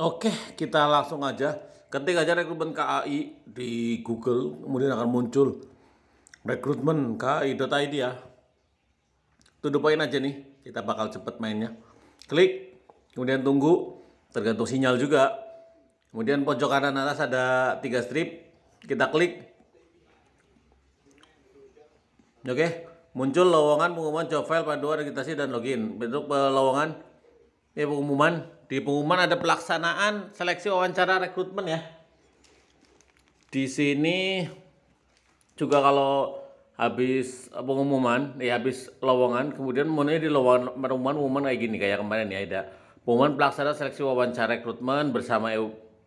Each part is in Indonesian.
Oke, kita langsung aja. Ketik aja rekrutmen KAI di Google, kemudian akan muncul rekrutmen KAI.id ya. Tuh poin aja nih, kita bakal cepet mainnya. Klik, kemudian tunggu, tergantung sinyal juga. Kemudian pojok kanan atas ada tiga strip, kita klik. Oke, muncul lowongan pengumuman job file, kita registrasi, dan login. Bentuk eh, lowongan ini pengumuman, di pengumuman ada pelaksanaan seleksi wawancara rekrutmen ya. Di sini juga kalau habis pengumuman, ya habis lowongan, kemudian mulai di lowongan pengumuman umuman kayak gini kayak kemarin ya ada pengumuman pelaksana seleksi wawancara rekrutmen bersama e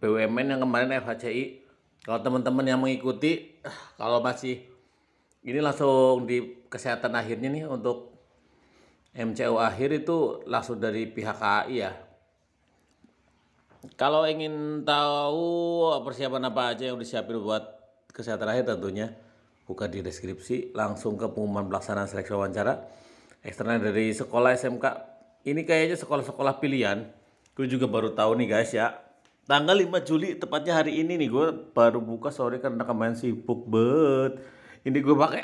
BUMN yang kemarin FHCI. Kalau teman-teman yang mengikuti, ah, kalau masih ini langsung di kesehatan akhirnya nih untuk MCO akhir itu langsung dari pihak KAI ya. Kalau ingin tahu persiapan apa aja yang disiapin buat kesehatan akhir tentunya buka di deskripsi langsung ke pengumuman pelaksanaan seleksi wawancara eksternal dari sekolah SMK. Ini kayaknya sekolah-sekolah pilihan. Gue juga baru tahu nih guys ya. Tanggal 5 Juli tepatnya hari ini nih gue baru buka sore karena kemarin sibuk banget ini gue pakai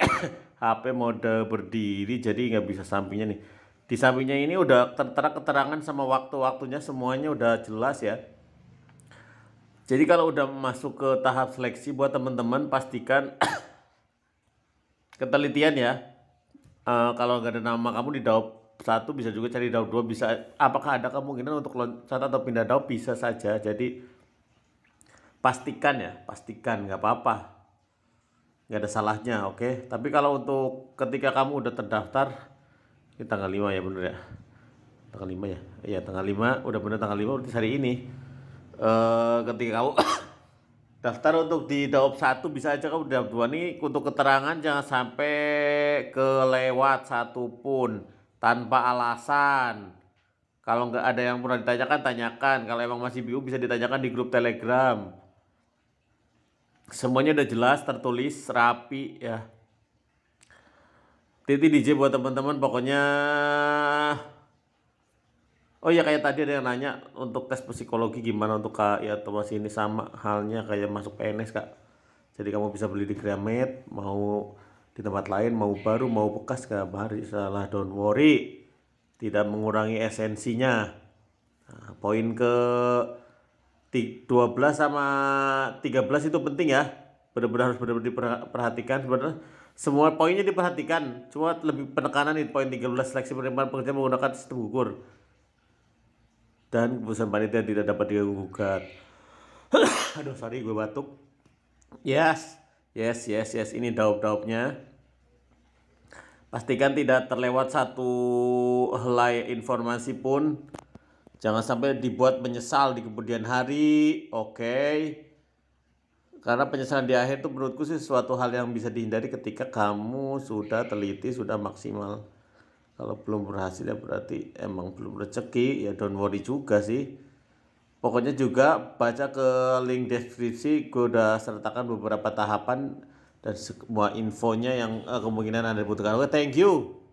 HP mode berdiri jadi nggak bisa sampingnya nih di sampingnya ini udah tertera keterangan sama waktu-waktunya semuanya udah jelas ya jadi kalau udah masuk ke tahap seleksi buat teman-teman pastikan ketelitian ya uh, kalau nggak ada nama kamu di daup satu bisa juga cari daup dua bisa apakah ada kemungkinan untuk loncat atau pindah daup bisa saja jadi pastikan ya pastikan nggak apa-apa nggak ada salahnya oke okay? tapi kalau untuk ketika kamu udah terdaftar ini tanggal 5 ya bener ya tanggal 5 ya iya tanggal 5 udah bener tanggal 5 berarti hari ini eh ketika kamu daftar untuk di daop 1 bisa aja kamu daop 2 nih untuk keterangan jangan sampai kelewat satupun tanpa alasan kalau nggak ada yang pernah ditanyakan tanyakan kalau emang masih bingung bisa ditanyakan di grup telegram semuanya udah jelas tertulis rapi ya Titi DJ buat teman-teman pokoknya Oh ya kayak tadi ada yang nanya untuk tes psikologi gimana untuk Kak ya Thomas ini sama halnya kayak masuk PNS Kak. Jadi kamu bisa beli di Gramet, mau di tempat lain, mau baru, mau bekas Kak, bahari salah don't worry. Tidak mengurangi esensinya. Nah, poin ke 12 sama 13 itu penting ya benar-benar harus benar-benar diperhatikan sebenarnya semua poinnya diperhatikan cuma lebih penekanan di poin 13 seleksi penerimaan pekerja menggunakan sistem gugur dan keputusan panitia tidak dapat digugat aduh sorry gue batuk yes yes yes yes ini daub-daubnya pastikan tidak terlewat satu helai informasi pun Jangan sampai dibuat menyesal di kemudian hari. Oke. Okay. Karena penyesalan di akhir itu menurutku sih suatu hal yang bisa dihindari ketika kamu sudah teliti, sudah maksimal. Kalau belum berhasil ya berarti emang belum rezeki, ya don't worry juga sih. Pokoknya juga baca ke link deskripsi, gue udah sertakan beberapa tahapan dan semua infonya yang eh, kemungkinan Anda butuhkan. Oke, okay, thank you.